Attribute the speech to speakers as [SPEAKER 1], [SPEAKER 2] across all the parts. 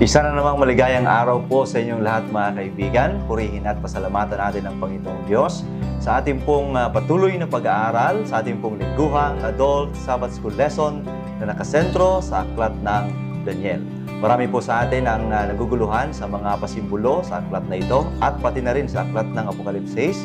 [SPEAKER 1] Isa na namang maligayang araw po sa inyong lahat mga kaibigan. Purihin at pasalamatan natin ang Panginoong Diyos sa ating pong ah, patuloy na pag-aaral, sa ating pong lingguhang adult Sabbath School lesson na nakasentro sa aklat ng Daniel. Marami po sa atin ang ah, naguguluhan sa mga pasimbolo sa aklat na ito at pati na rin sa aklat ng Apocalypse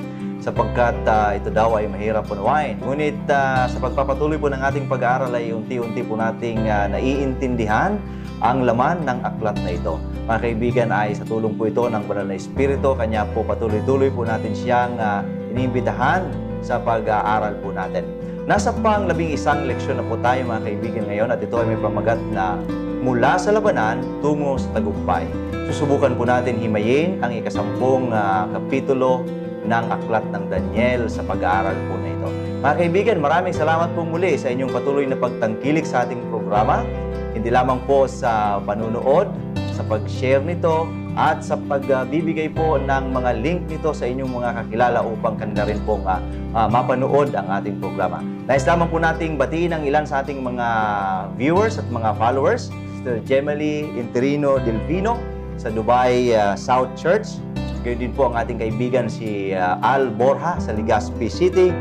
[SPEAKER 1] sapagkat uh, ito daw ay mahirap unawain. Ngunit uh, sa pagpapatuloy po ng ating pag-aaral ay unti-unti po nating uh, naiintindihan ang laman ng aklat na ito. Mga kaibigan, ay sa tulong po ito ng Banal na Espiritu, kanya po patuloy-tuloy po natin siyang uh, iniimbitahan sa pag-aaral po natin. Nasa pang labing isang leksyon na po tayo mga kaibigan ngayon at ito ay may pamagat na mula sa labanan tungo sa tagumpay. Susubukan po natin himayin ang ikasampung uh, kapitulo ng Aklat ng Daniel sa pag-aaral po na ito. Mga kaibigan, maraming salamat po muli sa inyong patuloy na pagtangkilik sa ating programa. Hindi lamang po sa panunood, sa pag-share nito, at sa pagbibigay po ng mga link nito sa inyong mga kakilala upang kanila rin pong uh, uh, mapanood ang ating programa. Nais lamang po nating batiin ang ilan sa ating mga viewers at mga followers. Sister Gemily Interino Delvino sa Dubai uh, South Church. Gayun din po ang ating kaibigan si uh, Al Borja sa Legazpi City.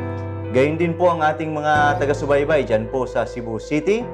[SPEAKER 1] Gayun din po ang ating mga taga-subaybay dyan po sa Cebu City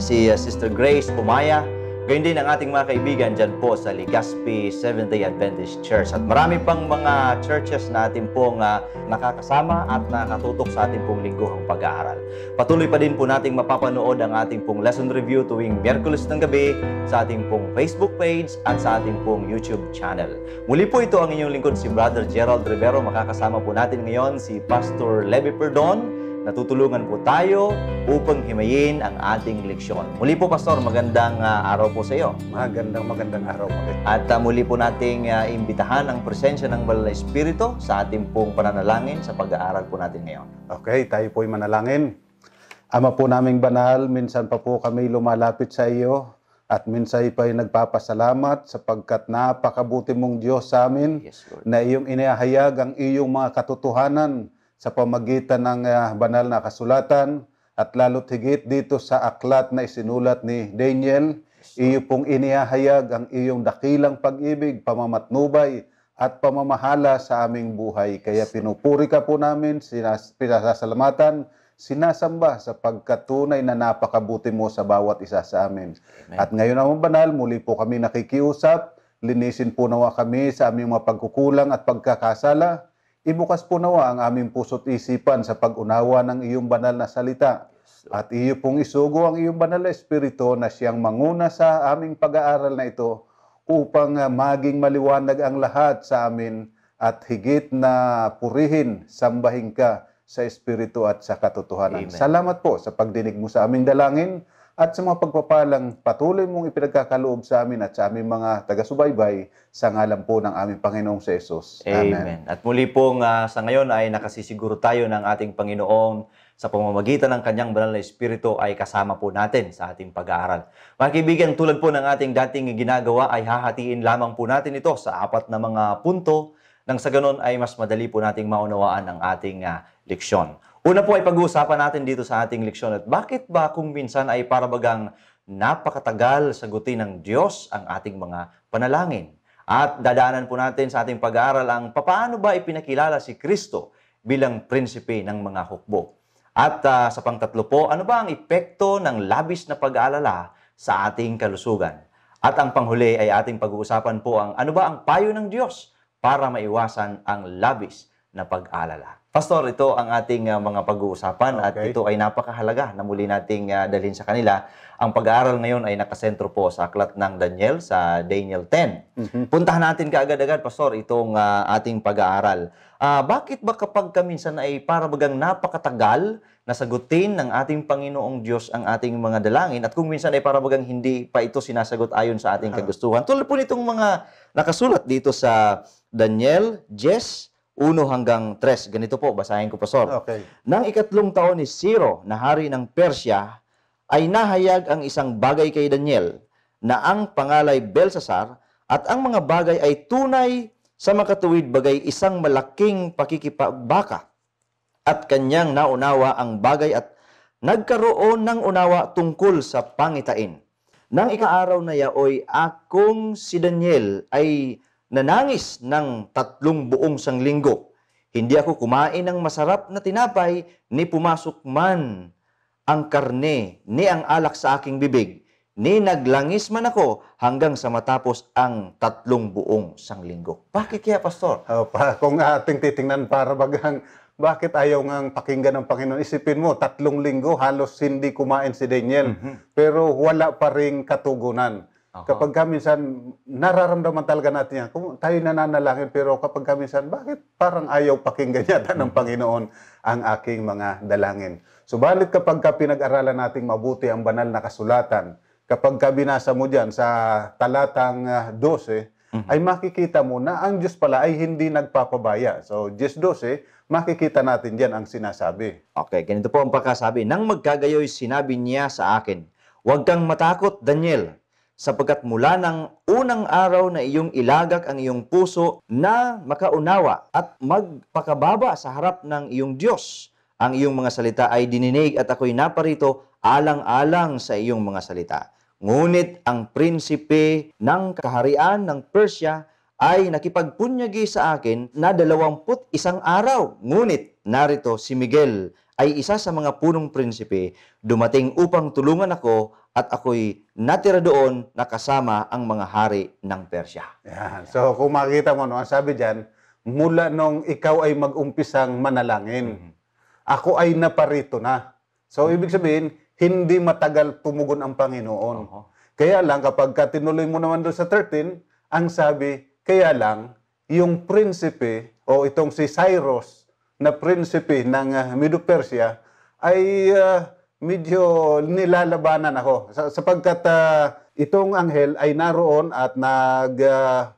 [SPEAKER 1] si uh, Sister Grace Pumaya. Gayun din ang ating mga kaibigan dyan po sa Legazpi Seventh-day Adventist Church. At marami pang mga churches na atin pong uh, nakakasama at nakatutok sa ating pong lingguhang pag-aaral. Patuloy pa din po nating mapapanood ang ating pong lesson review tuwing Miyerkules ng gabi sa ating pong Facebook page at sa ating pong YouTube channel. Muli po ito ang inyong lingkod si Brother Gerald Rivero. Makakasama po natin ngayon si Pastor Levi Perdon natutulungan po tayo upang himayin ang ating leksyon. Muli po, Pastor, magandang uh, araw po sa iyo. Magandang magandang araw po. At uh, muli po nating uh, imbitahan ang presensya ng Banal na Espiritu sa ating pong pananalangin sa pag-aaral
[SPEAKER 2] po natin ngayon. Okay, tayo po'y manalangin. Ama po naming banal, minsan pa po kami lumalapit sa iyo at minsan pa'y nagpapasalamat sapagkat napakabuti mong Diyos sa amin yes, na iyong inihayag ang iyong mga katotohanan sa pamagitan ng uh, banal na kasulatan at lalo't higit dito sa aklat na isinulat ni Daniel, iyo pong inihahayag ang iyong dakilang pag-ibig, pamamatnubay, at pamamahala sa aming buhay. Kaya pinupuri ka po namin, sinas, pinasasalamatan, sinasamba sa pagkatunay na napakabuti mo sa bawat isa sa amin. Amen. At ngayon naman banal, muli po kami nakikiusap, linisin po nawa kami sa aming mga pagkukulang at pagkakasala Ibukas po nawa ang aming puso't isipan sa pag-unawa ng iyong banal na salita at iyo pong isugo ang iyong banal na espiritu na siyang manguna sa aming pag-aaral na ito upang ah, maging maliwanag ang lahat sa amin at higit na purihin, sambahin ka sa espiritu at sa katotohanan. Amen. Salamat po sa pagdinig mo sa aming dalangin at sa mga pagpapalang patuloy mong ipinagkakaloob sa amin at sa aming mga taga-subaybay sa ngalan po ng aming Panginoong sa Yesus. Amen. Amen.
[SPEAKER 1] At muli pong uh, sa ngayon ay nakasisiguro tayo ng ating Panginoong sa pamamagitan ng kanyang banal na Espiritu ay kasama po natin sa ating pag-aaral. Mga kaibigan, tulad po ng ating dating ginagawa ay hahatiin lamang po natin ito sa apat na mga punto nang sa ganon ay mas madali po nating maunawaan ang ating uh, leksyon. Una po ay pag-uusapan natin dito sa ating leksyon at bakit ba kung minsan ay parabagang napakatagal sagutin ng Diyos ang ating mga panalangin. At dadaanan po natin sa ating pag-aaral ang paano ba ipinakilala si Kristo bilang prinsipe ng mga hukbo. At uh, sa pangtatlo po, ano ba ang epekto ng labis na pag-aalala sa ating kalusugan? At ang panghuli ay ating pag-uusapan po ang ano ba ang payo ng Diyos para maiwasan ang labis na pag-alala. Pastor, ito ang ating uh, mga pag-uusapan okay. at ito ay napakahalaga na muli nating uh, dalhin sa kanila. Ang pag-aaral ngayon ay nakasentro po sa aklat ng Daniel sa Daniel 10. Mm-hmm. Puntahan natin kaagad-agad, Pastor, itong uh, ating pag-aaral. Uh, bakit ba kapag kaminsan ay para bagang napakatagal na ng ating Panginoong Diyos ang ating mga dalangin at kung minsan ay para hindi pa ito sinasagot ayon sa ating kagustuhan? Tulad po nitong mga nakasulat dito sa Daniel, Jess, 1 hanggang 3. Ganito po, basahin ko po, Sir. Okay. Nang ikatlong taon ni Ciro, na hari ng Persya, ay nahayag ang isang bagay kay Daniel, na ang pangalay Belsasar, at ang mga bagay ay tunay sa makatuwid bagay isang malaking pakikipabaka. At kanyang naunawa ang bagay at nagkaroon ng unawa tungkol sa pangitain. Nang ikaaraw na yaoy, akong si Daniel ay nanangis ng tatlong buong sanglinggo. Hindi ako kumain ng masarap na tinapay ni pumasok man ang karne ni ang alak sa aking bibig ni naglangis man ako hanggang sa matapos ang tatlong buong
[SPEAKER 2] sanglinggo. Bakit kaya, Pastor? Oh, pa, kung ating titingnan para bagang bakit ayaw ngang pakinggan ng Panginoon? Isipin mo, tatlong linggo halos hindi kumain si Daniel. Mm-hmm. Pero wala pa rin katugunan. Kapag ka minsan, nararamdaman talaga natin yan. Kung tayo nananalangin, pero kapag ka minsan, bakit parang ayaw pakinggan yata ng mm-hmm. Panginoon ang aking mga dalangin? Subalit so, kapag ka pinag-aralan natin mabuti ang banal na kasulatan, kapag ka binasa mo dyan sa talatang 12, ah, mm-hmm. ay makikita mo na ang Diyos pala ay hindi nagpapabaya. So, 10-12, makikita natin dyan ang sinasabi. Okay, ganito po ang pagkasabi. Nang magkagayoy, sinabi niya sa akin,
[SPEAKER 1] Huwag kang matakot, Daniel sapagkat mula ng unang araw na iyong ilagak ang iyong puso na makaunawa at magpakababa sa harap ng iyong Diyos. Ang iyong mga salita ay dininig at ako'y naparito alang-alang sa iyong mga salita. Ngunit ang prinsipe ng kaharian ng Persia ay nakipagpunyagi sa akin na dalawamput isang araw. Ngunit narito si Miguel ay isa sa mga punong prinsipe, dumating upang tulungan ako
[SPEAKER 2] at ako'y natira doon nakasama ang mga hari ng Persya. Yan. So kung makikita mo, no, ang sabi dyan, mula nung ikaw ay mag-umpisang manalangin, mm-hmm. ako ay naparito na. So mm-hmm. ibig sabihin, hindi matagal tumugon ang Panginoon. Uh-huh. Kaya lang kapag tinuloy mo naman doon sa 13, ang sabi, kaya lang, yung prinsipe o itong si Cyrus, na prinsipe ng uh, Middle Persia ay uh, medyo nilalabanan ako sa, sapagkat uh, itong anghel ay naroon at nag uh,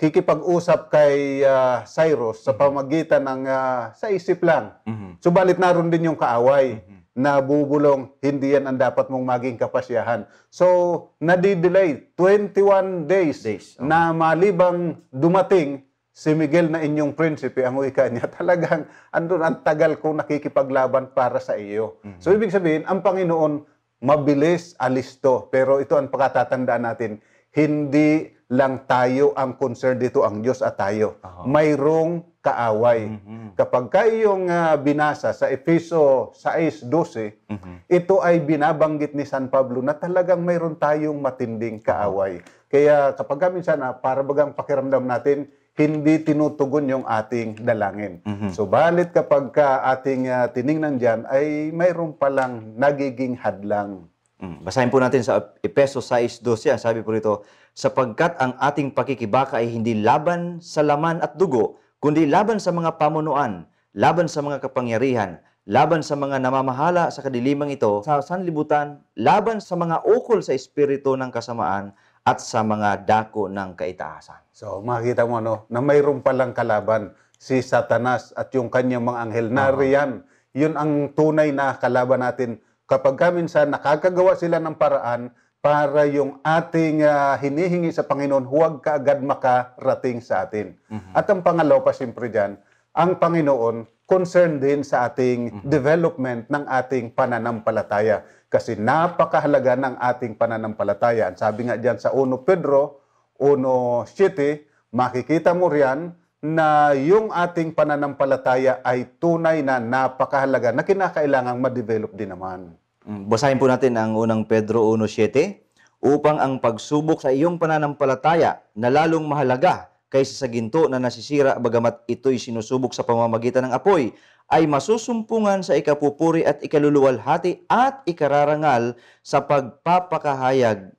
[SPEAKER 2] kikipag-usap kay uh, Cyrus sa mhm. pamagitan ng uh, sa isip lang. Mm-hmm. Subalit naroon din yung kaaway mm-hmm. na bubulong, hindi yan ang dapat mong maging kapasyahan. So, nadidelay 21 days, days. Okay. na malibang dumating si Miguel na inyong prinsipe, ang wika niya, talagang andun ang tagal kong nakikipaglaban para sa iyo. Mm-hmm. So mhm. ibig sabihin, ang Panginoon mabilis alisto. Pero ito ang pakatatandaan natin, hindi lang tayo ang concern dito ang Diyos at tayo. Uh-huh. Mayroong kaaway. Mm-hmm. Kapag kayong uh, ah, binasa sa Efeso 6:12, mm-hmm. ito ay binabanggit ni San Pablo na talagang mayroon tayong matinding kaaway. Uh-huh. Kaya kapag minsan uh, para bagang pakiramdam natin hindi tinutugon yung ating dalangin. Mm-hmm. So balit kapag ka ating uh, tiningnan dyan, ay mayroon palang nagiging hadlang.
[SPEAKER 1] Mm. Basahin po natin sa Epeso 6.12 Sabi po rito, sapagkat ang ating pakikibaka ay hindi laban sa laman at dugo, kundi laban sa mga pamunuan, laban sa mga kapangyarihan, laban sa mga namamahala sa kadilimang ito, sa sanlibutan, laban sa
[SPEAKER 2] mga ukol sa espiritu ng kasamaan, at sa mga dako ng kaitaasan. So makikita mo no, na mayroon palang kalaban si Satanas at yung kanyang mga anghel. Nariyan, uh -huh. yun ang tunay na kalaban natin. Kapag ka minsan nakakagawa sila ng paraan para yung ating uh, hinihingi sa Panginoon, huwag kaagad makarating sa atin. Uh-huh. At ang pangalawa pa siyempre dyan, ang Panginoon concerned din sa ating uh-huh. development ng ating pananampalataya. Kasi napakahalaga ng ating pananampalataya. Sabi nga diyan sa 1 Pedro 1.7, makikita mo riyan na yung ating pananampalataya ay tunay na napakahalaga na kinakailangang ma-develop din naman.
[SPEAKER 1] Mm, basahin po natin ang unang Pedro 1.7 upang ang pagsubok sa iyong pananampalataya na lalong mahalaga kaysa sa ginto na nasisira bagamat ito'y sinusubok sa pamamagitan ng apoy ay masusumpungan sa ikapupuri at ikaluluwalhati at ikararangal sa
[SPEAKER 2] pagpapakahayag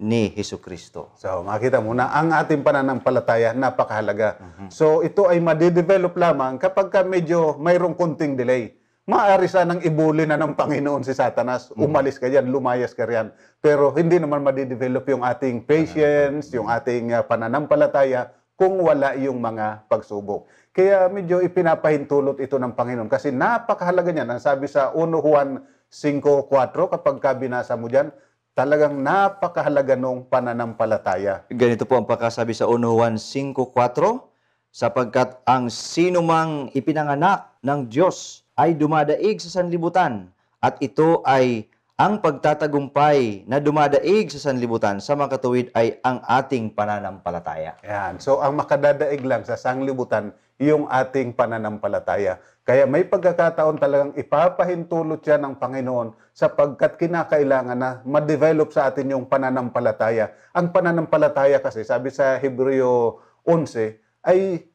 [SPEAKER 2] ni Heso Kristo. So, makita mo na ang ating pananampalataya napakahalaga. Mm-hmm. So, ito ay ma-develop lamang kapag ka medyo mayroong kunting delay. Maaari sanang ibuli na ng Panginoon si Satanas. Mhm. Umalis ka yan, lumayas ka yan. Pero hindi naman ma-develop yung ating patience, yung ating ah, pananampalataya kung wala yung mga pagsubok. Kaya medyo ipinapahintulot ito ng Panginoon kasi napakahalaga niyan. Ang sabi sa 1 Juan 5.4, kapag binasa mo dyan, talagang napakahalaga nung pananampalataya.
[SPEAKER 1] Ganito po ang pagkasabi sa 1 Juan 5.4, sapagkat ang sinumang ipinanganak ng Diyos ay dumadaig sa sanlibutan at ito ay ang pagtatagumpay
[SPEAKER 2] na dumadaig sa sanlibutan sa makatuwid ay ang ating pananampalataya. Yan. So ang makadadaig lang sa sanlibutan yung ating pananampalataya. Kaya may pagkakataon talagang ipapahintulot yan ng Panginoon sapagkat kinakailangan na ma-develop sa atin yung pananampalataya. Ang pananampalataya kasi, sabi sa Hebreo 11, ay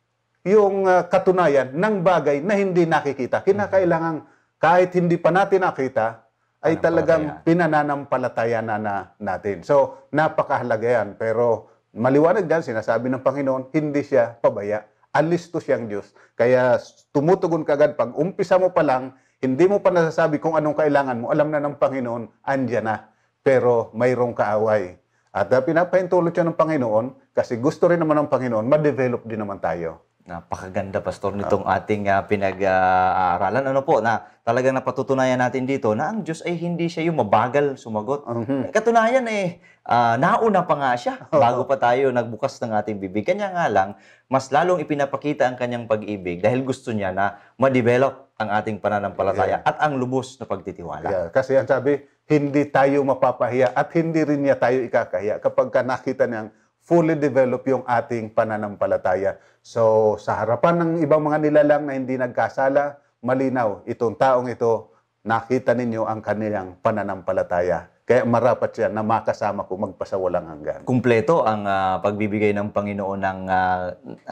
[SPEAKER 2] yung ah, katunayan ng bagay na hindi nakikita. Kinakailangan kahit hindi pa natin nakita, ay talagang pinananampalataya na, na natin. So, napakahalaga yan. Pero maliwanag dyan, sinasabi ng Panginoon, hindi siya pabaya alisto siyang Diyos. Kaya tumutugon kagad pag umpisa mo pa lang, hindi mo pa nasasabi kung anong kailangan mo, alam na ng Panginoon, andyan na. Pero mayroong kaaway. At uh, ah, pinapahintulot siya ng Panginoon kasi gusto rin naman ng Panginoon, ma-develop din naman tayo.
[SPEAKER 1] Napakaganda, Pastor, ah. nitong ating uh, pinag-aaralan. ano po, na talagang napatutunayan natin dito na ang Diyos ay hindi siya yung mabagal sumagot. Mm-hmm. Katunayan eh, uh, nauna pa nga siya bago pa tayo nagbukas ng ating bibig. Kanya nga lang, mas lalong ipinapakita ang kanyang pag-ibig dahil gusto niya na ma-develop ang
[SPEAKER 2] ating pananampalataya yeah. at ang lubos na pagtitiwala. Yeah. Kasi ang sabi, hindi tayo mapapahiya at hindi rin niya tayo ikakahiya kapag nakita niyang fully develop yung ating pananampalataya. So sa harapan ng ibang mga nilalang na hindi nagkasala, malinaw itong taong ito, nakita ninyo ang kanilang pananampalataya. Kaya marapat siya na makasama ko magpasa walang hanggan.
[SPEAKER 1] Kumpleto ang uh, pagbibigay ng Panginoon ng uh,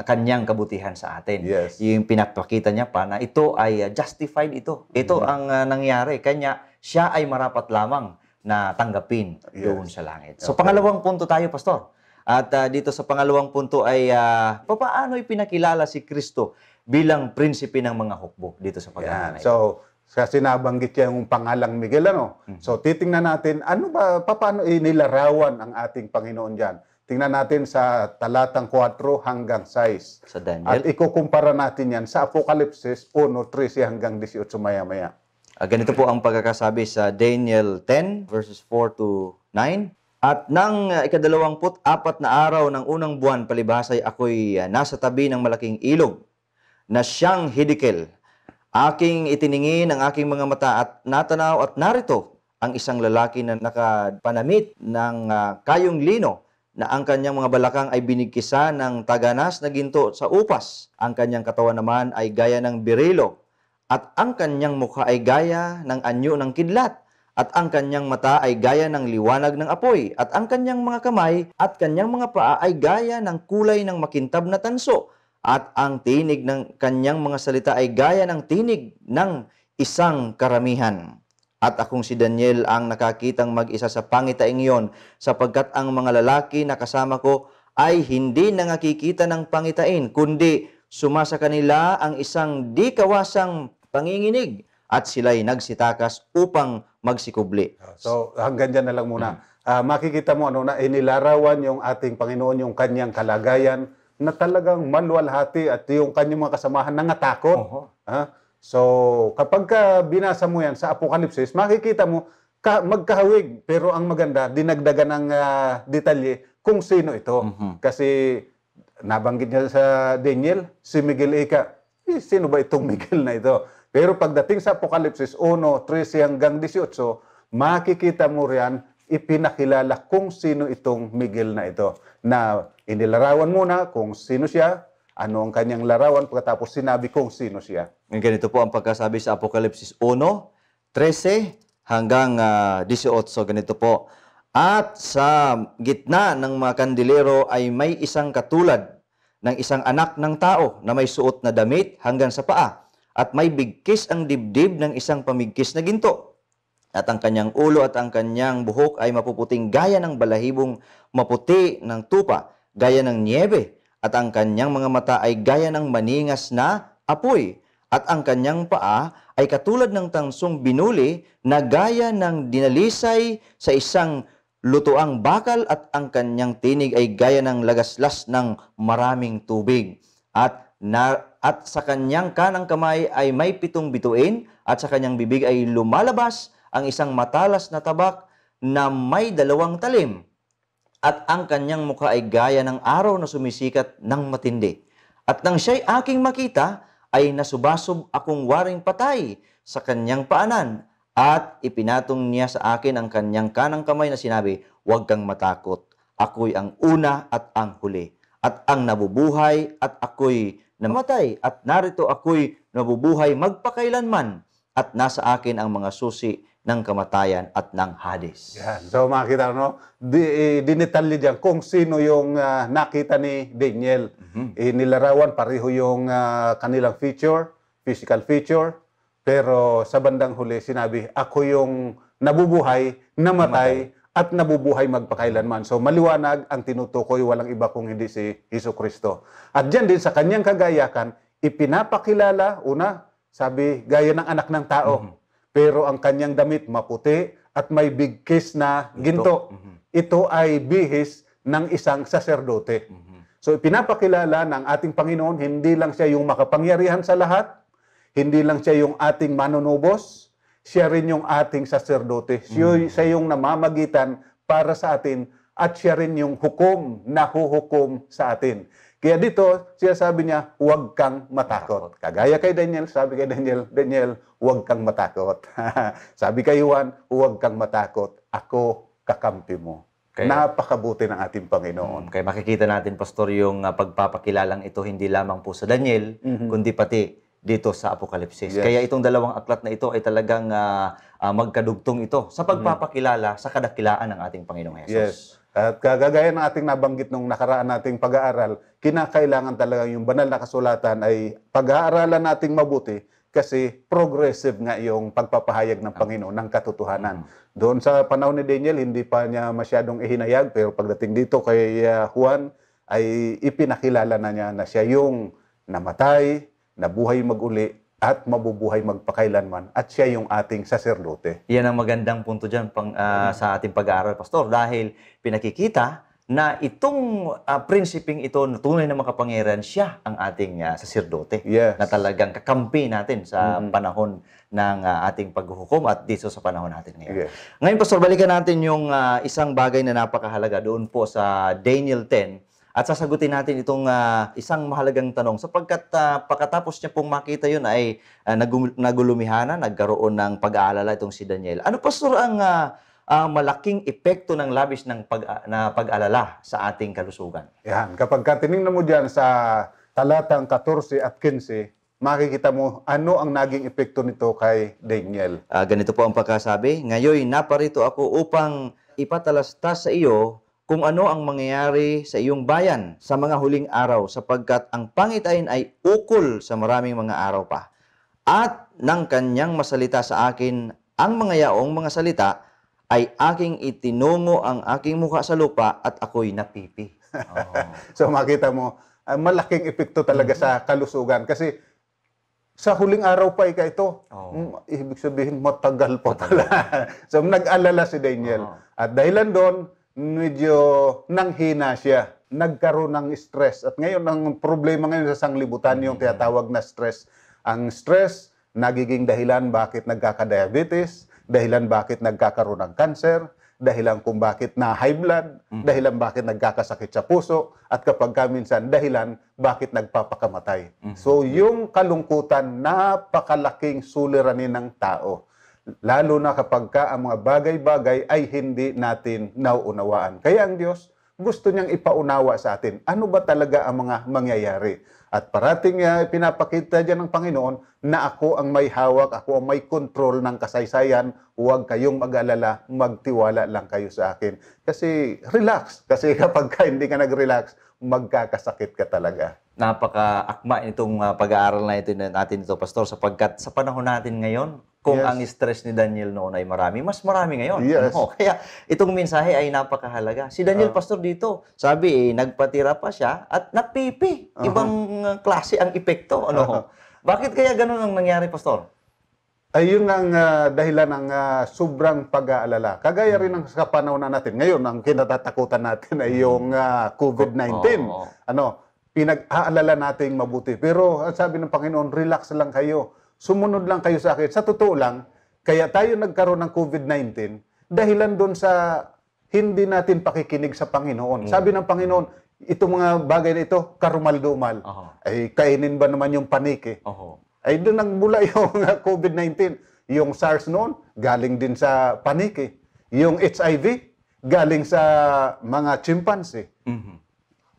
[SPEAKER 1] kanyang kabutihan sa atin. Yes. Yung pinapakita niya pa na ito ay ah, justified ito. Ito mm-hmm. ang uh, nangyari. Kanya, siya ay marapat lamang na tanggapin yes. doon sa langit. So okay. pangalawang punto tayo, Pastor. At uh, dito sa pangalawang punto ay
[SPEAKER 2] uh, ah, paano ipinakilala si Kristo bilang prinsipe ng mga hukbo dito sa pag-aaral. Yeah. So, kasi sinabanggit niya yung pangalang Miguel, ano? Mm-hmm. So, titingnan natin, ano ba, paano inilarawan ang ating Panginoon diyan. Tingnan natin sa talatang 4 hanggang 6. Sa Daniel? At ikukumpara natin yan sa Apokalipsis 13 hanggang 18 maya-maya.
[SPEAKER 1] Ah, ganito po ang pagkakasabi sa Daniel 10 verses 4 to 9. At nang uh, ikadalawamput apat na araw ng unang buwan palibhasa ay ako'y uh, nasa tabi ng malaking ilog na siyang hidikel. Aking itiningin ang aking mga mata at natanaw at narito ang isang lalaki na nakapanamit ng uh, kayong lino na ang kanyang mga balakang ay binigkisa ng taganas na ginto sa upas. Ang kanyang katawan naman ay gaya ng birilo at ang kanyang mukha ay gaya ng anyo ng kidlat at ang kanyang mata ay gaya ng liwanag ng apoy, at ang kanyang mga kamay at kanyang mga paa ay gaya ng kulay ng makintab na tanso, at ang tinig ng kanyang mga salita ay gaya ng tinig ng isang karamihan. At akong si Daniel ang nakakitang mag-isa sa pangitaing iyon, sapagkat ang mga lalaki na kasama ko ay hindi nangakikita ng pangitain, kundi sumasa kanila ang isang di kawasang panginginig at sila'y nagsitakas upang magsikubli.
[SPEAKER 2] So hanggang dyan na lang muna. Mm. Uh, makikita mo ano na inilarawan yung ating Panginoon yung kanyang kalagayan na talagang maluwalhati at yung kanyang mga kasamahan nangatakot. Uh-huh. Uh, so kapag ka binasa mo yan sa Apokalipsis, makikita mo ka, magkahawig pero ang maganda dinagdagan ng uh, detalye kung sino ito. Mm-hmm. Kasi nabanggit niya sa Daniel si Miguel Eka. Eh, sino ba itong Miguel na ito? Pero pagdating sa Apokalipsis 1, 13 hanggang 18, makikita mo riyan ipinakilala kung sino itong Miguel na ito. Na inilarawan muna kung sino siya, ano ang kanyang larawan, pagkatapos sinabi kung sino siya. Ganito po ang pagkasabi
[SPEAKER 1] sa Apokalipsis 1, 13 hanggang uh, ah, 18. Ganito po. At sa gitna ng mga kandilero ay may isang katulad ng isang anak ng tao na may suot na damit hanggang sa paa at may bigkis ang dibdib ng isang pamigkis na ginto. At ang kanyang ulo at ang kanyang buhok ay mapuputing gaya ng balahibong maputi ng tupa, gaya ng niebe. At ang kanyang mga mata ay gaya ng maningas na apoy. At ang kanyang paa ay katulad ng tangsong binuli na gaya ng dinalisay sa isang lutuang bakal at ang kanyang tinig ay gaya ng lagaslas ng maraming tubig. At na, at sa kanyang kanang kamay ay may pitong bituin, at sa kanyang bibig ay lumalabas ang isang matalas na tabak na may dalawang talim, at ang kanyang mukha ay gaya ng araw na sumisikat ng matindi. At nang siya'y aking makita, ay nasubasob akong waring patay sa kanyang paanan, at ipinatong niya sa akin ang kanyang kanang kamay na sinabi, Huwag kang matakot, ako'y ang una at ang huli, at ang nabubuhay at ako'y namatay at narito ako'y nabubuhay magpakailanman at nasa akin ang mga susi ng kamatayan at ng hadis. Yan.
[SPEAKER 2] So makita no, di, eh, dinitalye diyan kung sino yung uh, nakita ni Daniel. Mm-hmm. Inilarawan eh, pareho yung uh, kanilang feature, physical feature, pero sa bandang huli sinabi, ako yung nabubuhay, namatay, namatay at nabubuhay magpakailanman. So maliwanag ang tinutukoy, walang iba kung hindi si Heso Kristo. At diyan din sa kanyang kagayakan, ipinapakilala, una, sabi, gaya ng anak ng tao. Mm-hmm. Pero ang kanyang damit maputi at may big kiss na ginto. Ito, mm-hmm. Ito ay bihis ng isang saserdote. Mm-hmm. So ipinapakilala ng ating Panginoon, hindi lang siya yung makapangyarihan sa lahat, hindi lang siya yung ating manunubos, siya rin yung ating saserdote. Siya, mm. siya yung namamagitan para sa atin at siya rin yung hukom na huhukom sa atin. Kaya dito, siya sabi niya, huwag kang matakot. Kagaya kay Daniel, sabi kay Daniel, Daniel, huwag kang matakot. sabi kay Juan, huwag kang matakot. Ako, kakampi mo. Kaya, Napakabuti ng ating Panginoon.
[SPEAKER 1] Mm, kaya makikita natin, Pastor, yung uh, pagpapakilalang ito hindi lamang po sa Daniel, mm-hmm. kundi pati dito sa Apokalipsis. Yes. Kaya itong dalawang aklat na ito ay talagang uh, uh, magkadugtong ito sa mm-hmm. pagpapakilala sa kadakilaan ng ating Panginoong Hesus. Yes.
[SPEAKER 2] At kagagaya ng ating nabanggit nung nakaraan nating pag-aaral, kinakailangan talaga yung banal na kasulatan ay pag-aaralan nating mabuti kasi progressive nga yung pagpapahayag ng ah. Panginoon ng katotohanan. Mm-hmm. Doon sa panahon ni Daniel, hindi pa niya masyadong ihinayag, pero pagdating dito kay uh, Juan, ay ipinakilala na niya na siya yung namatay, nabuhay maguli at mabubuhay magpakailanman at siya yung ating saserdote.
[SPEAKER 1] Yan ang magandang punto diyan pang, uh, sa ating pag-aaral, Pastor, dahil pinakikita na itong uh, prinsiping ito na tunay na makapangyarihan siya ang ating uh, saserdote yes. na talagang kakampi natin sa mm panahon ng uh, ating paghuhukom at dito sa panahon natin ngayon. Yes. Ngayon pastor balikan natin yung uh, isang bagay na napakahalaga doon po sa Daniel 10 at sasagutin natin itong uh, isang mahalagang tanong sapagkat uh, pagkatapos niya pong makita yun ay uh, nagum- nagulumihana, nagkaroon ng pag-aalala itong si Daniel. Ano pastor ang uh, uh, malaking epekto ng labis ng pag na pag-alala sa ating kalusugan?
[SPEAKER 2] Yan, kapag ka tinignan mo diyan sa talatang 14 at 15, makikita mo ano ang naging epekto
[SPEAKER 1] nito kay Daniel. Uh, ganito po ang pagkasabi, Ngayon, naparito ako upang ipatalastas sa iyo kung ano ang mangyayari sa iyong bayan sa mga huling araw sapagkat ang pangitain ay ukol sa maraming mga araw pa. At nang kanyang masalita sa akin ang mga yaong mga salita ay aking itinungo
[SPEAKER 2] ang aking mukha sa lupa at ako'y napipi. Oh. so makita mo, uh, malaking epekto talaga mm-hmm. sa kalusugan kasi sa huling araw pa ika ito. Oh. Ibig sabihin, matagal pa pala. so, nag-alala si Daniel. Oh. At dahilan doon, medyo nanghina siya. Nagkaroon ng stress. At ngayon, ang problema ngayon sa sanglibutan, yung mm-hmm. tinatawag na stress. Ang stress, nagiging dahilan bakit nagkaka-diabetes, dahilan bakit nagkakaroon ng cancer, dahilan kung bakit na high blood, mm-hmm. dahilan bakit nagkakasakit sa puso, at kapag ka minsan, dahilan bakit nagpapakamatay. Mm-hmm. So yung kalungkutan, napakalaking suliranin ng tao lalo na kapag ka ang mga bagay-bagay ay hindi natin nauunawaan. Kaya ang Diyos, gusto niyang ipaunawa sa atin ano ba talaga ang mga mangyayari. At parating niya, ah, pinapakita niya ng Panginoon na ako ang may hawak, ako ang may control ng kasaysayan, huwag kayong mag-alala, magtiwala lang kayo sa akin. Kasi relax, kasi kapag ka hindi ka nag-relax, magkakasakit ka talaga.
[SPEAKER 1] Napaka-akma itong uh, pag-aaral na ito natin ito, Pastor, sapagkat sa panahon natin ngayon, kung yes. ang stress ni Daniel noon ay marami, mas marami ngayon. Yes. Ano? Kaya itong mensahe ay napakahalaga. Si Daniel uh, Pastor dito, sabi, eh, nagpatira pa siya at napipi.
[SPEAKER 2] Uh-huh. Ibang ah, klase ang epekto. Ano? Uh-huh. Bakit kaya ganun ang nangyari, Pastor? Ayun ang uh, dahilan ng uh, sobrang pag-aalala. Kagaya rin ng sa panahon natin. Ngayon, ang kinatatakutan natin ay mm. yung uh, COVID-19. Oh. Ano, pinag-aalala nating mabuti. Pero sabi ng Panginoon, relax lang kayo Sumunod lang kayo sa akin. Sa totoo lang, kaya tayo nagkaroon ng COVID-19 dahilan doon sa hindi natin pakikinig sa Panginoon. Mm. Sabi ng Panginoon, ito mga bagay na ito, karumal-dumal. Uh-huh. Ay, kainin ba naman yung paniki? Uh-huh. Eh? Ay, doon nagmula yung COVID-19. Yung SARS noon, galing din sa paniki. Eh. Yung HIV, galing sa mga chimpanzee. Eh. Mm-hmm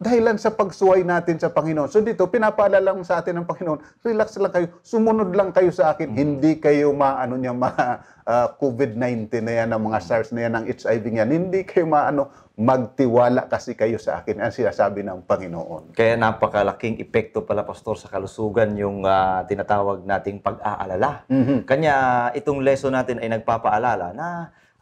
[SPEAKER 2] dahilan sa pagsuway natin sa Panginoon. So dito, pinapaalala lang sa atin ng Panginoon, relax lang kayo, sumunod lang kayo sa akin. Mm-hmm. Hindi kayo maano niya, ma, uh, ah, COVID-19 na yan, ng mga SARS na yan, ng HIV na yan. Hindi kayo maano, magtiwala kasi kayo sa akin ang sinasabi ng Panginoon.
[SPEAKER 1] Kaya napakalaking epekto pala, Pastor, sa kalusugan yung uh, tinatawag nating pag-aalala. Mm-hmm. Kanya itong lesson natin ay nagpapaalala na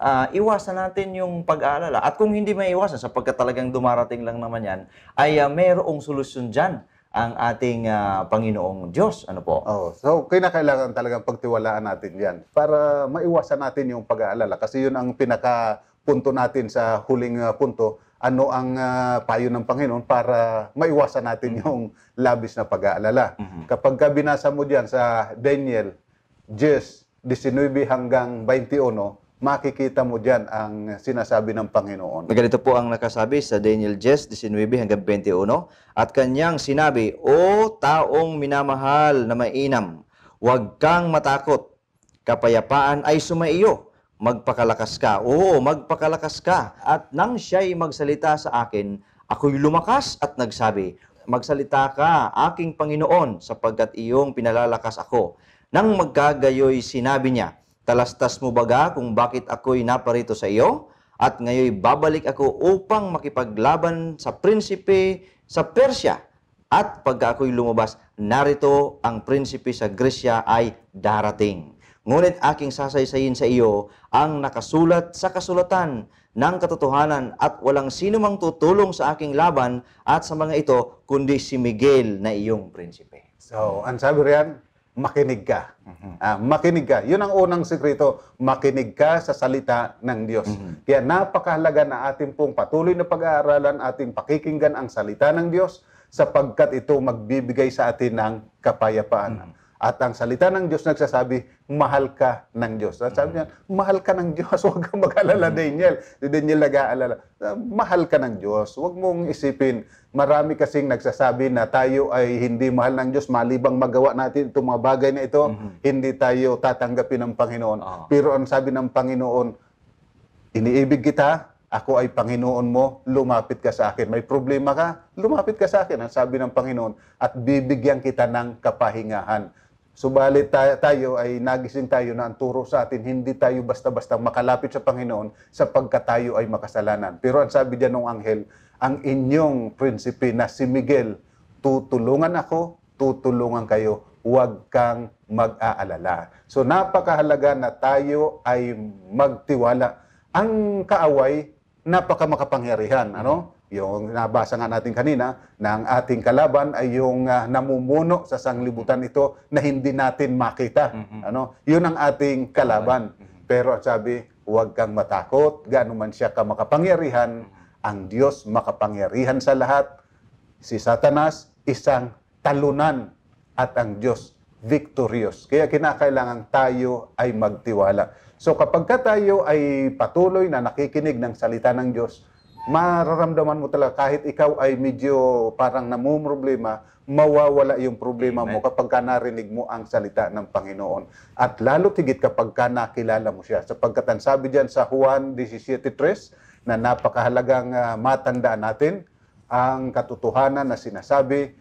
[SPEAKER 1] uh, iwasan natin yung pag-aalala. At kung hindi maiwasan, sapagkat talagang dumarating lang naman yan, ay uh, mayroong solusyon dyan
[SPEAKER 2] ang ating uh, Panginoong Diyos. Ano po? Oh, so, kinakailangan talagang pagtiwalaan natin yan para maiwasan natin yung pag-aalala. Kasi yun ang pinaka punto natin sa huling uh, punto ano ang uh, payo ng Panginoon para maiwasan natin mm-hmm. yung labis na pag-aalala. Mm-hmm. Kapag binasa mo diyan sa Daniel 10, 19 hanggang 21, makikita mo dyan ang sinasabi ng Panginoon.
[SPEAKER 1] Ganito po ang nakasabi sa Daniel 10, 19 hanggang 21. At kanyang sinabi, O taong minamahal na mainam, huwag kang matakot. Kapayapaan ay sumaiyo. Magpakalakas ka. Oo, magpakalakas ka. At nang siya'y magsalita sa akin, ako'y lumakas at nagsabi, Magsalita ka, aking Panginoon, sapagkat iyong pinalalakas ako. Nang magkagayoy, sinabi niya, Talastas mo baga kung bakit ako'y naparito sa iyo? At ngayon babalik ako upang makipaglaban sa prinsipe sa Persya. At pagka ako'y lumabas, narito ang prinsipe sa Gresya ay darating. Ngunit aking sasaysayin sa iyo ang nakasulat sa kasulatan ng katotohanan at walang sino mang tutulong sa aking laban at sa mga ito kundi si
[SPEAKER 2] Miguel na iyong prinsipe. So, ang sabi riyan, makinig ka. mm Ah, makinig ka. Yun ang unang sikreto, makinig ka sa salita ng Diyos. Mm-hmm. Kaya napakahalaga na ating pong patuloy na pag-aaralan, ating pakikinggan ang salita ng Diyos sapagkat ito magbibigay sa atin ng kapayapaan. Mm-hmm. At ang salita ng Diyos nagsasabi, mahal ka ng Diyos. At sabi mm. niya, mahal ka ng Diyos, huwag kang mag-alala, mm. Daniel. Si Daniel nag-aalala, ah, mahal ka ng Diyos. Huwag mong isipin, marami kasing nagsasabi na tayo ay hindi mahal ng Diyos, malibang magawa natin itong mga bagay na ito, mm-hmm. hindi tayo tatanggapin ng Panginoon. Uh-huh. Pero ang sabi ng Panginoon, iniibig kita, ako ay Panginoon mo, lumapit ka sa akin. May problema ka, lumapit ka sa akin, ang sabi ng Panginoon, at bibigyan kita ng kapahingahan. Subalit tayo, ay nagising tayo na ang turo sa atin, hindi tayo basta-basta makalapit sa Panginoon sapagkat tayo ay makasalanan. Pero ang sabi diyan ng anghel, ang inyong prinsipe na si Miguel, tutulungan ako, tutulungan kayo, huwag kang mag-aalala. So napakahalaga na tayo ay magtiwala. Ang kaaway, napaka makapangyarihan. Ano? Yung nabasa nga natin kanina na ang ating kalaban ay yung uh, namumuno sa sanglibutan ito na hindi natin makita. Mm-hmm. Ano? Yun ang ating kalaban. Mm-hmm. Pero sabi, huwag kang matakot, gaano man siya ka makapangyarihan, ang Diyos makapangyarihan sa lahat. Si Satanas, isang talunan at ang Diyos victorious. Kaya kinakailangan tayo ay magtiwala. So kapag ka tayo ay patuloy na nakikinig ng salita ng Diyos, mararamdaman mo talaga kahit ikaw ay medyo parang namumroblema, mawawala yung problema Amen. mo kapag ka narinig mo ang salita ng Panginoon. At lalo tigit kapag ka nakilala mo siya. Sapagkat ang sabi dyan sa Juan 17.3 na napakahalagang uh, matandaan natin ang katotohanan na sinasabi,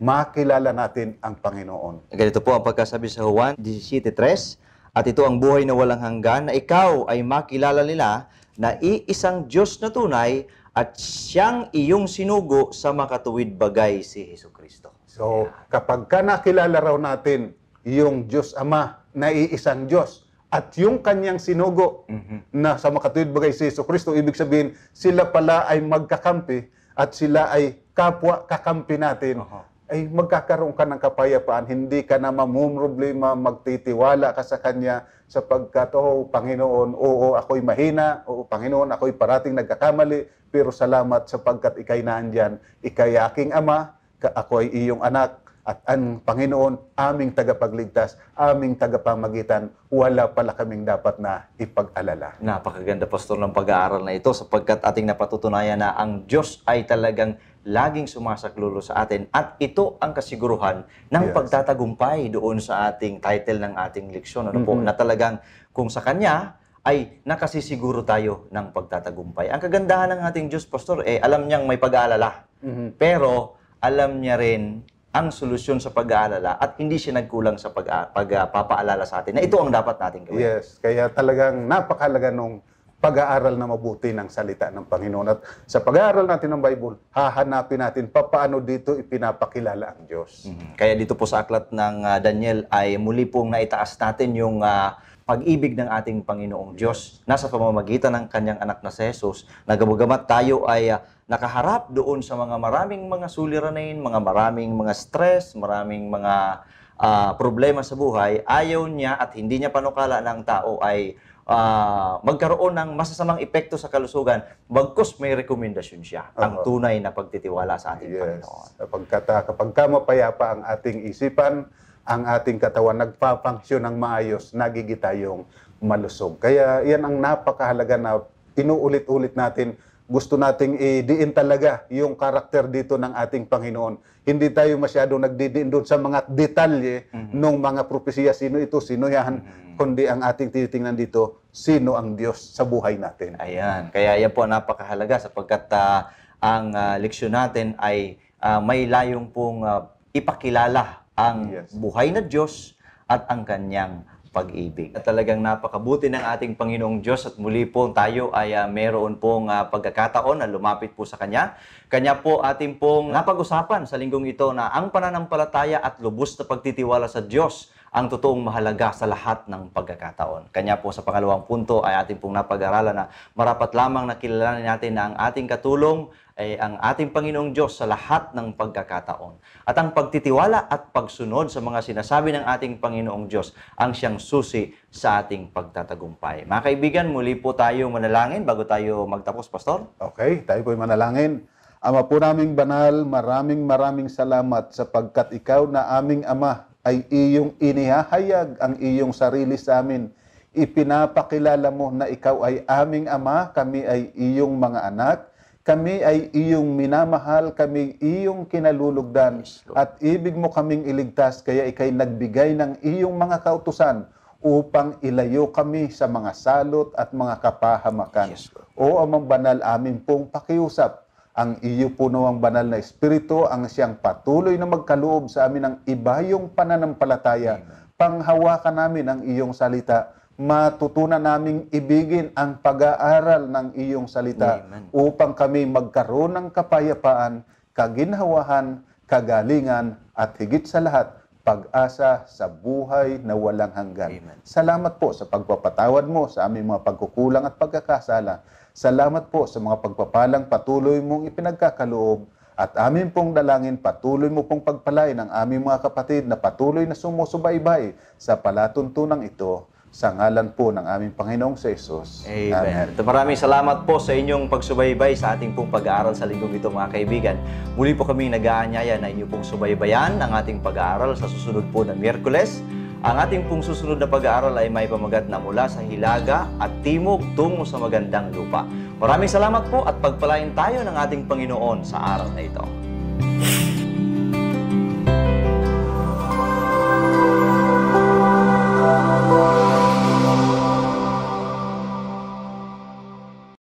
[SPEAKER 2] makilala natin ang Panginoon.
[SPEAKER 1] Ganito po ang pagkasabi sa Juan 17.3 At ito ang buhay na walang hanggan na ikaw ay makilala nila na iisang Diyos na tunay at siyang iyong sinugo sa makatuwid bagay si Heso
[SPEAKER 2] Kristo. So, kapag ka nakilala raw natin yung Diyos Ama na iisang Diyos at yung kanyang sinugo mm-hmm. na sa makatuwid bagay si Heso Kristo, ibig sabihin sila pala ay magkakampi at sila ay kapwa kakampi natin. Uh-huh ay magkakaroon ka ng kapayapaan, hindi ka na mamumroblema, magtitiwala ka sa Kanya sapagkat, oh, Panginoon, oo, ako'y mahina, oo, Panginoon, ako'y parating nagkakamali, pero salamat sapagkat ikay na naandyan, ikay aking ama, ako'y iyong anak, at ang Panginoon, aming tagapagligtas, aming tagapamagitan, wala pala kaming dapat na ipag-alala.
[SPEAKER 1] Napakaganda, Pastor, ng pag-aaral na ito sapagkat ating napatutunayan na ang Diyos ay talagang laging sumasaklulo sa atin at ito ang kasiguruhan ng yes. pagtatagumpay doon sa ating title ng ating leksyon ano mm-hmm. po na talagang kung sa kanya ay nakasisiguro tayo ng pagtatagumpay. Ang kagandahan ng ating Diyos Pastor eh alam niyang may pag-aalala. Mm-hmm. Pero alam niya rin ang solusyon sa pag-aalala at hindi siya nagkulang sa pagpapaalala pag, ah, pag sa atin na ito
[SPEAKER 2] ang dapat nating gawin. Yes, kaya talagang napakahalaga nung pag-aaral na mabuti ng salita ng Panginoon. At sa pag-aaral natin ng Bible, hahanapin natin paano dito ipinapakilala ang Diyos. Mm-hmm.
[SPEAKER 1] Kaya dito po sa aklat ng uh, Daniel ay muli pong naitaas natin yung uh, pag-ibig ng ating Panginoong Diyos na sa pamamagitan ng kanyang anak na si Jesus. Nagabagamat tayo ay uh, nakaharap doon sa mga maraming mga suliranin, mga maraming mga stress, maraming mga uh, problema sa buhay, ayaw niya at hindi niya panukala ng tao ay uh, magkaroon ng masasamang epekto sa kalusugan,
[SPEAKER 2] bagkus may rekomendasyon siya, uh-huh. ang tunay na pagtitiwala sa ating yes. Panginoon. Kapagkat, kapag ka mapayapa ang ating isipan, ang ating katawan nagpapangsyon ng maayos, nagigita yung malusog. Kaya yan ang napakahalaga na inuulit-ulit natin gusto nating i idiin talaga yung karakter dito ng ating Panginoon. Hindi tayo masyado nagdidiin doon sa mga detalye mm-hmm. ng mga propesya, sino ito, sino yan, mm-hmm. kundi ang ating titingnan dito, sino ang Diyos sa buhay natin.
[SPEAKER 1] Ayan. Kaya yan po napakahalaga sapagkat uh, ang uh, leksyon natin ay uh, may layong pong uh, ipakilala ang yes. buhay na Diyos at ang kanyang pag-ibig. At talagang napakabuti ng ating Panginoong Diyos at muli po tayo ay uh, meron pong uh, pagkakataon na lumapit po sa Kanya. Kanya po ating pong napag-usapan sa linggong ito na ang pananampalataya at lubos na pagtitiwala sa Diyos ang totoong mahalaga sa lahat ng pagkakataon. Kanya po sa pangalawang punto ay ating pong napag-aralan na marapat lamang na kilalanin natin na ang ating katulong ay ang ating Panginoong Diyos sa lahat ng pagkakataon. At ang pagtitiwala at pagsunod sa mga sinasabi ng ating Panginoong Diyos ang siyang susi sa ating pagtatagumpay. Mga kaibigan, muli po tayo manalangin bago tayo magtapos,
[SPEAKER 2] Pastor. Okay, tayo po'y manalangin. Ama po naming banal, maraming maraming salamat sapagkat ikaw na aming Ama ay iyong inihahayag ang iyong sarili sa amin. Ipinapakilala mo na ikaw ay aming ama, kami ay iyong mga anak, kami ay iyong minamahal, kami iyong kinalulugdan, at ibig mo kaming iligtas, kaya ikay nagbigay ng iyong mga kautusan upang ilayo kami sa mga salot at mga kapahamakan. Yes, o amang banal amin pong pakiusap, ang iyo po nawang banal na Espiritu ang siyang patuloy na magkaloob sa amin ng ibayong pananampalataya. Amen. Panghawakan namin ang iyong salita. Matutunan naming ibigin ang pag-aaral ng iyong salita Amen. upang kami magkaroon ng kapayapaan, kaginhawahan, kagalingan at higit sa lahat pag-asa sa buhay na walang hanggan. Amen. Salamat po sa pagpapatawad mo sa aming mga pagkukulang at pagkakasala. Salamat po sa mga pagpapalang patuloy mong ipinagkakaloob at amin pong dalangin patuloy mo pong pagpalain ang aming mga kapatid na patuloy na sumusubaybay sa palatuntunang ito sa ngalan po ng aming Panginoong sa Isos. Amen. Amen. maraming salamat
[SPEAKER 1] po sa inyong pagsubaybay sa ating pong pag-aaral sa linggong ito mga kaibigan. Muli po kami nag-aanyaya na inyo pong subaybayan ang ating pag-aaral sa susunod po na Miyerkules. Ang ating pong susunod na pag-aaral ay may pamagat na mula sa Hilaga at Timog tungo sa magandang lupa. Maraming salamat po at pagpalain tayo ng ating Panginoon sa araw na ito.